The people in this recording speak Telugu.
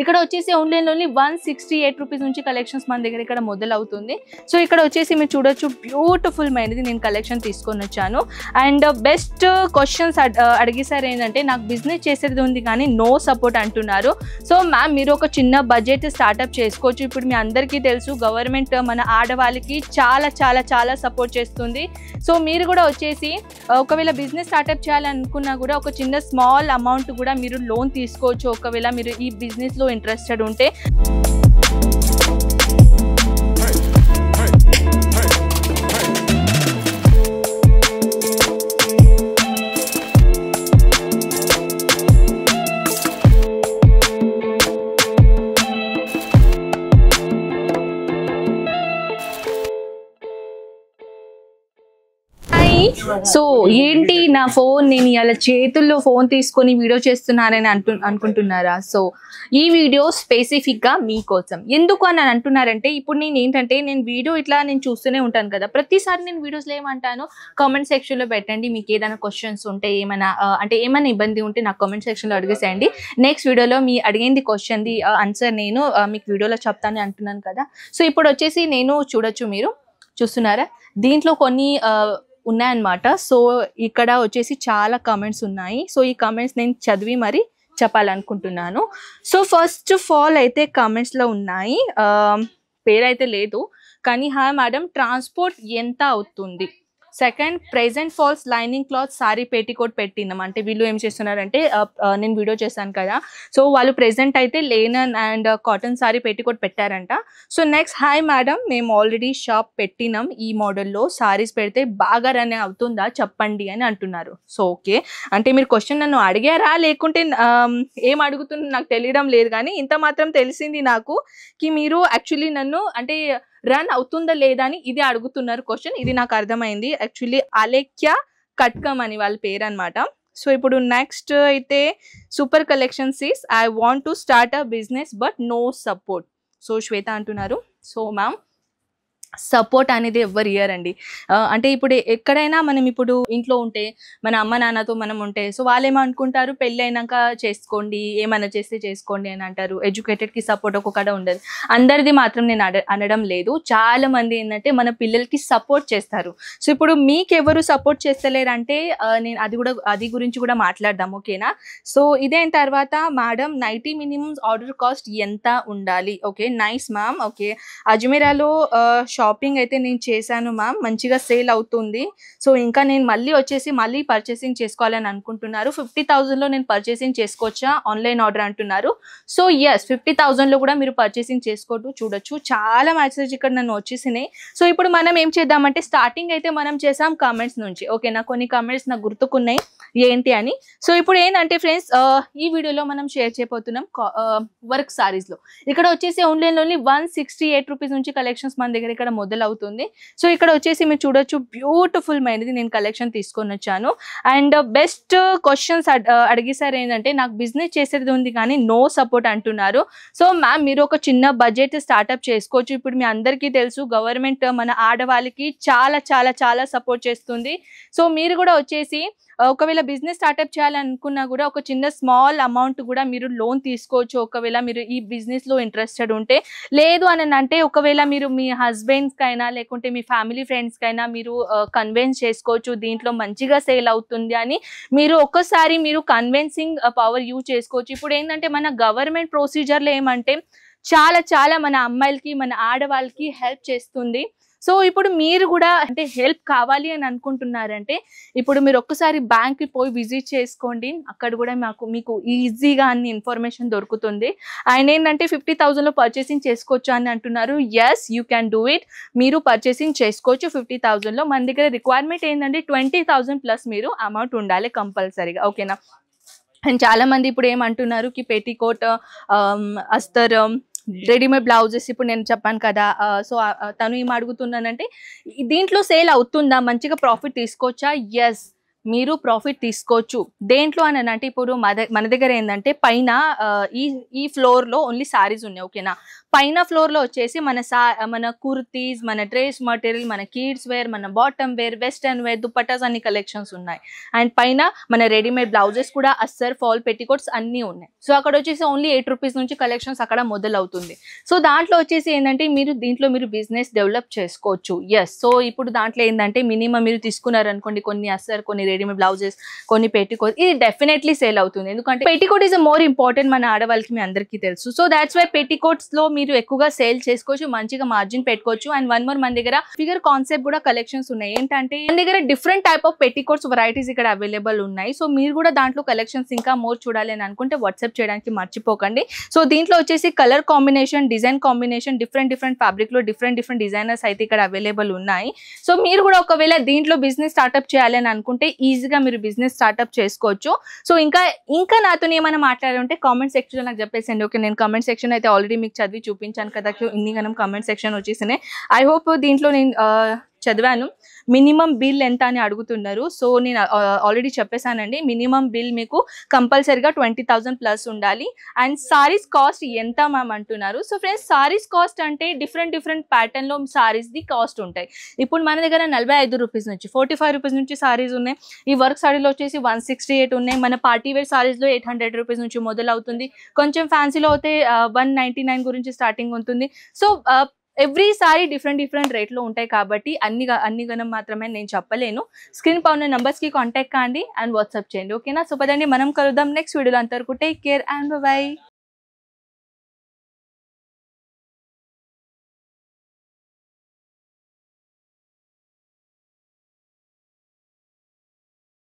ఇక్కడ వచ్చేసి only only one sixty eight rupees నుంచి కలెక్షన్స్ మన దగ్గర ఇక్కడ మొదలవుతుంది సో ఇక్కడ వచ్చేసి మీరు చూడొచ్చు బ్యూటిఫుల్ మైనది నేను కలెక్షన్ తీసుకొని వచ్చాను అండ్ బెస్ట్ క్వశ్చన్స్ అడిగేసారు ఏంటంటే నాకు బిజినెస్ చేసేది ఉంది కానీ నో సపోర్ట్ అంటున్నారు సో మ్యామ్ మీరు ఒక చిన్న బడ్జెట్ స్టార్ట్అప్ చేసుకోవచ్చు ఇప్పుడు మీ అందరికీ తెలుసు గవర్నమెంట్ uh, మన ఆడవాళ్ళకి చాలా చాలా చాలా సపోర్ట్ చేస్తుంది సో మీరు కూడా వచ్చేసి uh, ఒకవేళ బిజినెస్ స్టార్ట్అప్ చేయాలనుకున్నా కూడా ఒక చిన్న స్మాల్ అమౌంట్ కూడా మీరు లోన్ తీసుకోవచ్చు ఒకవేళ మీరు ఈ బిజినెస్లో ఇంట్రెస్టెడ్ ఉంటే కానీ సో ఏంటి నా ఫోన్ నేను ఇలా చేతుల్లో ఫోన్ తీసుకొని వీడియో చేస్తున్నారని అంటు అనుకుంటున్నారా సో ఈ వీడియో స్పెసిఫిక్గా మీకోసం ఎందుకు అని అంటున్నారంటే ఇప్పుడు నేను ఏంటంటే నేను వీడియో ఇట్లా నేను చూస్తూనే ఉంటాను కదా ప్రతిసారి నేను వీడియోస్లో ఏమంటాను కామెంట్ సెక్షన్లో పెట్టండి మీకు ఏదైనా క్వశ్చన్స్ ఉంటే ఏమైనా అంటే ఏమైనా ఇబ్బంది ఉంటే నాకు కామెంట్ సెక్షన్లో అడిగేసేయండి నెక్స్ట్ వీడియోలో మీ అడిగింది క్వశ్చన్ది ఆన్సర్ నేను మీకు వీడియోలో చెప్తాను అంటున్నాను కదా సో ఇప్పుడు వచ్చేసి నేను చూడొచ్చు మీరు చూస్తున్నారా దీంట్లో కొన్ని ఉన్నాయన్నమాట సో ఇక్కడ వచ్చేసి చాలా కమెంట్స్ ఉన్నాయి సో ఈ కమెంట్స్ నేను చదివి మరి చెప్పాలనుకుంటున్నాను సో ఫస్ట్ ఆఫ్ ఆల్ అయితే కమెంట్స్లో ఉన్నాయి పేరైతే లేదు కానీ హాయ్ మేడం ట్రాన్స్పోర్ట్ ఎంత అవుతుంది second present falls lining cloth sari petticoat పెట్టినాం అంటే వీళ్ళు ఏం చేస్తున్నారంటే నేను వీడియో చేశాను కదా సో వాళ్ళు ప్రెజెంట్ అయితే linen and cotton sari petticoat పెట్టారంట సో నెక్స్ట్ హాయ్ మేడం మేము ఆల్రెడీ షాప్ పెట్టినాం ఈ మోడల్లో సారీస్ పెడితే బాగా రన్ అవుతుందా చెప్పండి అని అంటున్నారు సో ఓకే అంటే మీరు క్వశ్చన్ నన్ను అడిగారా లేకుంటే ఏం అడుగుతుంది నాకు తెలియడం లేదు కానీ ఇంత మాత్రం తెలిసింది నాకు కి మీరు యాక్చువల్లీ నన్ను అంటే రన్ అవుతుందా లేదా అని ఇది అడుగుతున్నారు క్వశ్చన్ ఇది నాకు అర్థమైంది యాక్చువల్లీ అలేఖ్య కట్కమ్ అని వాళ్ళ పేరు అనమాట సో ఇప్పుడు నెక్స్ట్ అయితే super collections is I want to start a business but no support so Shweta అంటున్నారు సో మ్యామ్ సపోర్ట్ అనేది ఎవ్వరు ఇయ్యారండి అంటే ఇప్పుడు ఎక్కడైనా మనం ఇప్పుడు ఇంట్లో ఉంటే మన అమ్మ నాన్నతో మనం ఉంటే సో వాళ్ళు ఏమనుకుంటారు పెళ్ళి అయినాక చేసుకోండి ఏమైనా చేస్తే చేసుకోండి అని అంటారు ఎడ్యుకేటెడ్కి సపోర్ట్ కడ ఉండదు అందరిది మాత్రం నేను అనడం లేదు చాలా మంది ఏంటంటే మన పిల్లలకి సపోర్ట్ చేస్తారు సో ఇప్పుడు మీకెవరు సపోర్ట్ చేస్తలేరంటే నేను అది కూడా అది గురించి కూడా మాట్లాడదాం ఓకేనా సో ఇదైన తర్వాత madam nighty minimum order cost ఎంత ఉండాలి ఓకే నైస్ మ్యామ్ ఓకే అజ్మీరాలో షాప్ షాపింగ్ అయితే నేను చేశాను మ్యామ్ మంచిగా సేల్ అవుతుంది సో ఇంకా నేను మళ్ళీ వచ్చేసి మళ్ళీ పర్చేసింగ్ చేసుకోవాలని అనుకుంటున్నారు ఫిఫ్టీ థౌజండ్లో నేను పర్చేసింగ్ చేసుకోవచ్చా ఆన్లైన్ ఆర్డర్ అంటున్నారు సో ఎస్ ఫిఫ్టీ థౌజండ్లో కూడా మీరు పర్చేసింగ్ చేసుకోవచ్చు చూడొచ్చు చాలా మ్యాచెస్ ఇక్కడ నన్ను వచ్చేసినాయి సో ఇప్పుడు మనం ఏం చేద్దామంటే స్టార్టింగ్ అయితే మనం చేసాం కామెంట్స్ నుంచి ఓకేనా కొన్ని కామెంట్స్ నాకు గుర్తుకున్నాయి ఏంటి అని సో ఇప్పుడు ఏంటంటే ఫ్రెండ్స్ ఈ వీడియోలో మనం షేర్ చేయబోతున్నాం వర్క్ సారీస్లో ఇక్కడ వచ్చేసి only one sixty eight rupees నుంచి కలెక్షన్స్ మన దగ్గర ఇక్కడ మొదలవుతుంది సో ఇక్కడ వచ్చేసి మీరు చూడొచ్చు బ్యూటిఫుల్ మైనది నేను కలెక్షన్ తీసుకొని వచ్చాను అండ్ బెస్ట్ క్వశ్చన్స్ అడిగేసారు ఏంటంటే నాకు బిజినెస్ చేసేది ఉంది కానీ నో సపోర్ట్ అంటున్నారు సో మ్యామ్ మీరు ఒక చిన్న బడ్జెట్ స్టార్ట్అప్ చేసుకోవచ్చు ఇప్పుడు మీ అందరికీ తెలుసు గవర్నమెంట్ మన ఆడవాళ్ళకి చాలా చాలా చాలా సపోర్ట్ చేస్తుంది సో మీరు కూడా వచ్చేసి ఒకవేళ బిజినెస్ స్టార్ట్అప్ చేయాలనుకున్నా కూడా ఒక చిన్న స్మాల్ అమౌంట్ కూడా మీరు లోన్ తీసుకోవచ్చు ఒకవేళ మీరు ఈ బిజినెస్లో ఇంట్రెస్టెడ్ ఉంటే లేదు అని అంటే ఒకవేళ మీరు మీ కైనా లేకుంటే మీ ఫ్యామిలీ ఫ్రెండ్స్కైనా మీరు కన్విన్స్ చేసుకోవచ్చు దీంట్లో మంచిగా సేల్ అవుతుంది అని మీరు ఒక్కసారి మీరు కన్విన్సింగ్ పవర్ యూజ్ చేసుకోవచ్చు ఇప్పుడు ఏంటంటే మన గవర్నమెంట్ ప్రొసీజర్లో ఏమంటే చాలా చాలా మన అమ్మాయిలకి మన ఆడవాళ్ళకి హెల్ప్ చేస్తుంది సో ఇప్పుడు మీరు కూడా అంటే హెల్ప్ కావాలి అని అనుకుంటున్నారంటే ఇప్పుడు మీరు ఒక్కసారి బ్యాంక్కి పోయి విజిట్ చేసుకోండి అక్కడ కూడా మాకు మీకు ఈజీగా అన్ని ఇన్ఫర్మేషన్ దొరుకుతుంది అండ్ ఏంటంటే ఫిఫ్టీ థౌజండ్లో పర్చేసింగ్ చేసుకోవచ్చు అని అంటున్నారు yes you can do it మీరు పర్చేసింగ్ చేసుకోవచ్చు ఫిఫ్టీ థౌజండ్లో మన దగ్గర రిక్వైర్మెంట్ ఏంటంటే ట్వంటీ థౌజండ్ ప్లస్ మీరు అమౌంట్ ఉండాలి కంపల్సరీగా ఓకేనా అండ్ చాలామంది ఇప్పుడు ఏమంటున్నారు కి పెట్టికోట్ um, అస్తర్ um, రెడీమేడ్ బ్లౌజెస్ ఇప్పుడు నేను చెప్పాను కదా సో తను ఏం అడుగుతున్నానంటే దీంట్లో సేల్ అవుతుందా మంచిగా ప్రాఫిట్ తీసుకోవచ్చా ఎస్ మీరు ప్రాఫిట్ తీసుకోవచ్చు దేంట్లో అని అంటే ఇప్పుడు మన దగ్గర ఏంటంటే పైన ఈ ఈ ఫ్లోర్లో ఓన్లీ సారీస్ ఉన్నాయి ఓకేనా పైన ఫ్లోర్లో వచ్చేసి మన సా మన కుర్తీస్ మన డ్రెస్ మటీరియల్ మన కిడ్స్ వేర్ మన bottom wear western wear dupattas అన్ని కలెక్షన్స్ ఉన్నాయి అండ్ పైన మన రెడీమేడ్ బ్లౌజెస్ కూడా అస్సర్ ఫాల్ పెట్టికోట్స్ అన్నీ ఉన్నాయి సో అక్కడ వచ్చేసి ఓన్లీ ఎయిట్ రూపీస్ నుంచి కలెక్షన్స్ అక్కడ మొదలవుతుంది సో దాంట్లో వచ్చేసి ఏంటంటే మీరు దీంట్లో మీరు బిజినెస్ డెవలప్ చేసుకోవచ్చు ఎస్ సో ఇప్పుడు దాంట్లో ఏంటంటే మినిమం మీరు తీసుకున్నారనుకోండి కొన్ని అస్సర్ కొన్ని రెడీమేడ్ బ్లౌజెస్ కొన్ని పెట్టికోట్ ఇది డెఫినెట్లీ సేల్ అవుతుంది ఎందుకంటే పెట్టికోట్ ఈజ్ మోర్ ఇంపార్టెంట్ మన ఆడవాళ్ళకి మీ అందరికీ తెలుసు సో దాట్స్ వై పెట్టికోట్స్ లో మీరు ఎక్కువగా సేల్ చేసుకోవచ్చు మంచిగా మార్జిన్ పెట్టుకోవచ్చు అండ్ వన్ మోర్ మన దగ్గర ఫిగర్ కాన్సెప్ట్ కూడా కలెక్షన్స్ ఉన్నాయి ఏంటంటే మన దగ్గర different type of petticoats varieties ఇక్కడ అవైలబుల్ ఉన్నాయి సో మీరు కూడా దాంట్లో కలెక్షన్స్ ఇంకా మోర్ చూడాలి అని అనుకుంటే వాట్సాప్ చేయడానికి మర్చిపోకండి సో దీంట్లో వచ్చేసి colour combination design combination different different fabric లో డిఫరెంట్ డిఫరెంట్ డిజైనర్స్ అయితే ఇక్కడ అవైలబుల్ ఉన్నాయి సో మీరు కూడా ఒకవేళ దీంట్లో బిజినెస్ స్టార్ట్అప్ చేయాలని అనుకుంటే ఈజీగా మీరు బిజినెస్ స్టార్ట్అప్ చేసుకోవచ్చు సో ఇంకా ఇంకా నాతో ఏమైనా మాట్లాడాలంటే కామెంట్ సెక్షన్లో నాకు చెప్పేసండి ఓకే నేను కామెంట్ సెక్షన్ అయితే ఆల్రెడీ మీకు చదివి చూపించాను కదా ఇన్ని కనుక కామెంట్ సెక్షన్ వచ్చేసినాయి ఐ హోప్ దీంట్లో నేను చదివాను మినిమం బిల్ ఎంత అని అడుగుతున్నారు సో నేను ఆల్రెడీ చెప్పేశానండి మినిమం బిల్ మీకు కంపల్సరిగా ట్వంటీ థౌజండ్ ప్లస్ ఉండాలి అండ్ సారీస్ కాస్ట్ ఎంత మ్యామ్ అంటున్నారు సో ఫ్రెండ్స్ సారీస్ కాస్ట్ అంటే డిఫరెంట్ డిఫరెంట్ ప్యాటర్న్లో సారీస్ది కాస్ట్ ఉంటాయి ఇప్పుడు మన దగ్గర నలభై ఐదు రూపీస్ నుంచి ఫోర్టీ ఫైవ్ రూపీస్ నుంచి సారీస్ ఉన్నాయి ఈ వర్క్ సారీలో వచ్చేసి వన్ సిక్స్టీ ఎయిట్ ఉన్నాయి మన పార్టీ వేర్ సారీస్లో ఎయిట్ హండ్రెడ్ రూపీస్ నుంచి మొదలవుతుంది కొంచెం ఫ్యాన్సీలో అయితే వన్ నైంటీ నైన్ గురించి స్టార్టింగ్ ఉంటుంది సో ఎవ్రీసారి డిఫరెంట్ డిఫరెంట్ రేట్లో ఉంటాయి కాబట్టి అన్ని అన్ని గణం మాత్రమే నేను చెప్పలేను స్క్రీన్ పై ఉన్న నెంబర్స్కి కాంటాక్ట్ కాండి అండ్ వాట్సాప్ చేయండి ఓకేనా సో పదండి మనం కలుద్దాం నెక్స్ట్ వీడియోలో అంతవరకు టేక్ కేర్ అండ్ బై